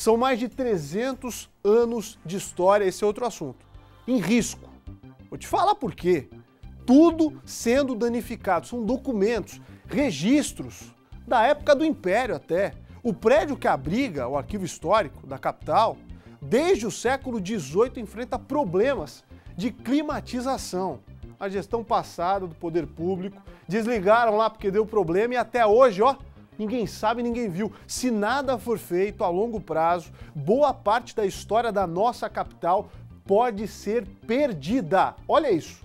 São mais de 300 anos de história, esse é outro assunto, em risco. Vou te falar por quê. Tudo sendo danificado, são documentos, registros, da época do Império até. O prédio que abriga o arquivo histórico da capital, desde o século XVIII, enfrenta problemas de climatização. A gestão passada do poder público desligaram lá porque deu problema e até hoje, ó, ninguém sabe, ninguém viu. Se nada for feito a longo prazo, boa parte da história da nossa capital pode ser perdida. Olha isso.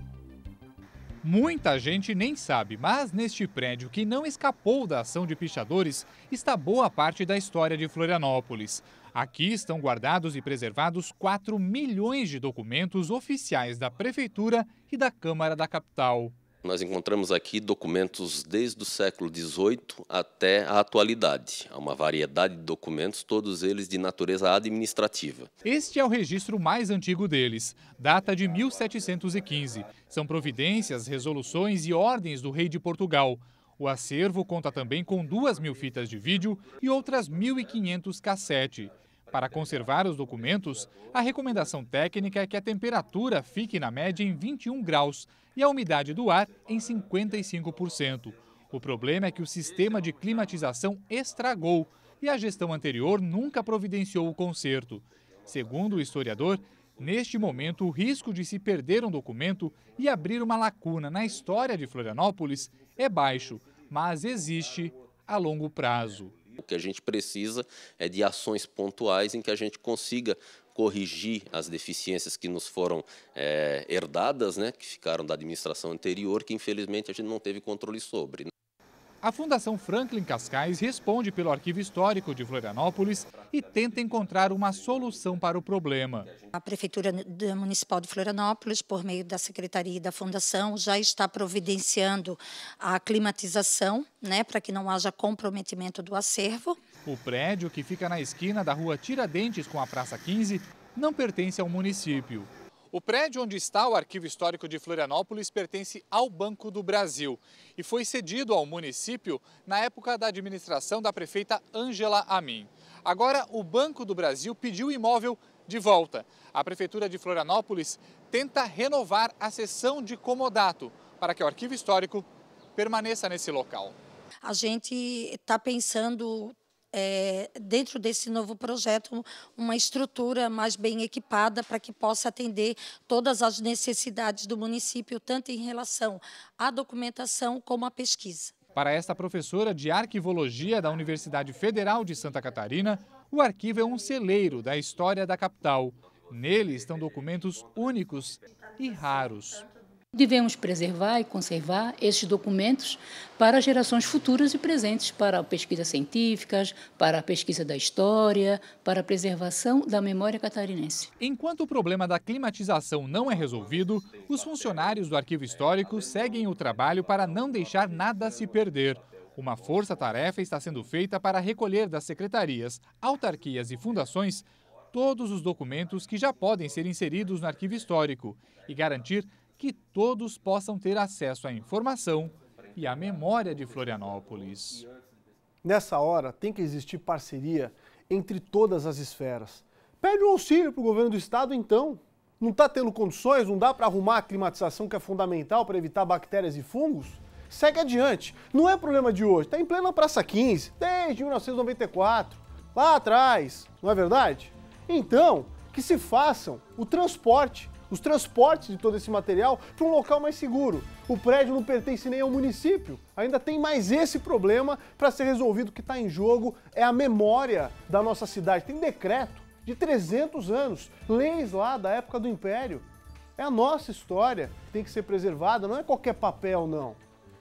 Muita gente nem sabe, mas neste prédio que não escapou da ação de pichadores está boa parte da história de Florianópolis. Aqui estão guardados e preservados 4 milhões de documentos oficiais da Prefeitura e da Câmara da Capital nós encontramos aqui documentos desde o século XVIII até a atualidade. Há uma variedade de documentos, todos eles de natureza administrativa. Este é o registro mais antigo deles, data de 1715. São providências, resoluções e ordens do rei de Portugal. O acervo conta também com duas mil fitas de vídeo e outras 1.500 cassete. Para conservar os documentos, a recomendação técnica é que a temperatura fique na média em 21 graus e a umidade do ar em 55%. O problema é que o sistema de climatização estragou e a gestão anterior nunca providenciou o conserto. Segundo o historiador, neste momento o risco de se perder um documento e abrir uma lacuna na história de Florianópolis é baixo, mas existe a longo prazo. O que a gente precisa é de ações pontuais em que a gente consiga corrigir as deficiências que nos foram é, herdadas, né, que ficaram da administração anterior, que infelizmente a gente não teve controle sobre. Né? A Fundação Franklin Cascais responde pelo arquivo histórico de Florianópolis e tenta encontrar uma solução para o problema. A Prefeitura Municipal de Florianópolis, por meio da Secretaria e da Fundação, já está providenciando a climatização, né, para que não haja comprometimento do acervo. O prédio, que fica na esquina da rua Tiradentes com a Praça 15, não pertence ao município. O prédio onde está o Arquivo Histórico de Florianópolis pertence ao Banco do Brasil e foi cedido ao município na época da administração da prefeita Ângela Amin. Agora, o Banco do Brasil pediu o imóvel de volta. A Prefeitura de Florianópolis tenta renovar a sessão de comodato para que o arquivo histórico permaneça nesse local. A gente está pensando é, dentro desse novo projeto, uma estrutura mais bem equipada para que possa atender todas as necessidades do município, tanto em relação à documentação como à pesquisa. Para esta professora de arquivologia da Universidade Federal de Santa Catarina, o arquivo é um celeiro da história da capital. Nele estão documentos únicos e raros. Devemos preservar e conservar esses documentos para gerações futuras e presentes, para pesquisas científicas, para a pesquisa da história, para a preservação da memória catarinense. Enquanto o problema da climatização não é resolvido, os funcionários do Arquivo Histórico seguem o trabalho para não deixar nada se perder. Uma força-tarefa está sendo feita para recolher das secretarias, autarquias e fundações todos os documentos que já podem ser inseridos no arquivo histórico e garantir que todos possam ter acesso à informação e à memória de Florianópolis. Nessa hora, tem que existir parceria entre todas as esferas. Pede um auxílio para o governo do estado, então. Não está tendo condições, não dá para arrumar a climatização que é fundamental para evitar bactérias e fungos? Segue adiante. Não é problema de hoje. Está em plena Praça 15, desde 1994. Lá atrás, não é verdade? Então, que se façam o transporte os transportes de todo esse material para um local mais seguro. O prédio não pertence nem ao município. Ainda tem mais esse problema para ser resolvido. O que está em jogo é a memória da nossa cidade. Tem decreto de 300 anos, leis lá da época do Império. É a nossa história que tem que ser preservada, não é qualquer papel, não.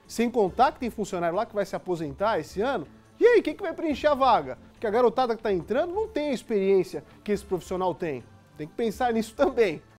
Sem contar que tem funcionário lá que vai se aposentar esse ano. E aí, quem que vai preencher a vaga? Porque a garotada que está entrando não tem a experiência que esse profissional tem. Tem que pensar nisso também.